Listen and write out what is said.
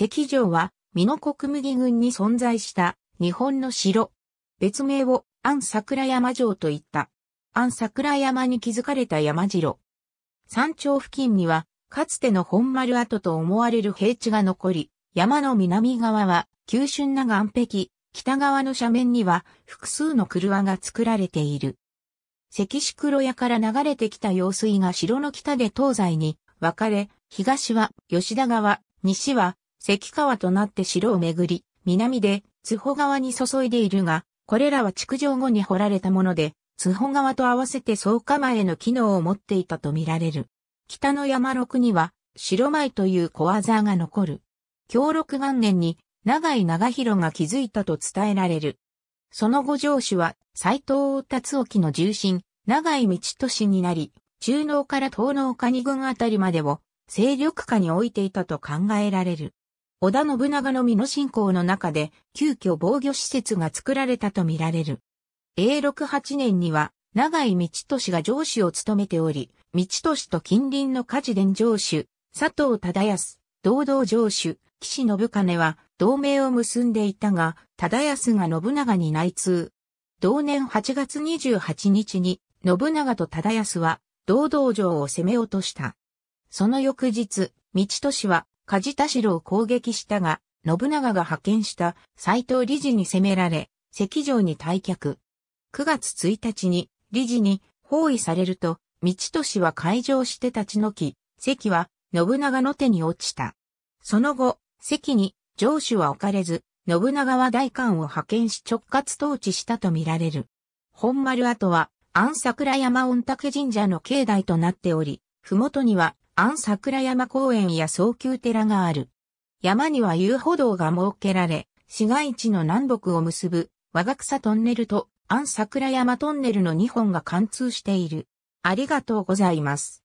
関城は、美濃国麦郡に存在した日本の城。別名を安桜山城と言った。安桜山に築かれた山城。山頂付近には、かつての本丸跡と思われる平地が残り、山の南側は、急峻な岩壁、北側の斜面には複数の車が作られている。関宿黒屋から流れてきた用水が城の北で東西に分かれ、東は吉田川、西は関川となって城をめぐり、南で津保川に注いでいるが、これらは築城後に掘られたもので、津保川と合わせて総構への機能を持っていたとみられる。北の山六には、城前という小技が残る。強六元年に、長井長広が築いたと伝えられる。その後城主は、斎藤達沖の重臣、長井道俊になり、中農から東農蟹二軍あたりまでを、勢力下に置いていたと考えられる。織田信長の美濃信仰の中で、急遽防御施設が作られたとみられる。永禄8年には、長井道俊が上司を務めており、道俊と近隣の家事伝上主、佐藤忠康、堂々上主、岸信金は同盟を結んでいたが、忠康が信長に内通。同年8月28日に、信長と忠康は、堂々城を攻め落とした。その翌日、道俊は梶田城を攻撃したが、信長が派遣した斎藤理事に攻められ、関城に退却。9月1日に理事に包囲されると、道利は開城して立ち退き、関は信長の手に落ちた。その後、関に城主は置かれず、信長は大官を派遣し直轄統治したとみられる。本丸跡は、安桜山御嶽神社の境内となっており、麓には安桜山公園や早急寺がある。山には遊歩道が設けられ、市街地の南北を結ぶ、和賀草トンネルと安桜山トンネルの2本が貫通している。ありがとうございます。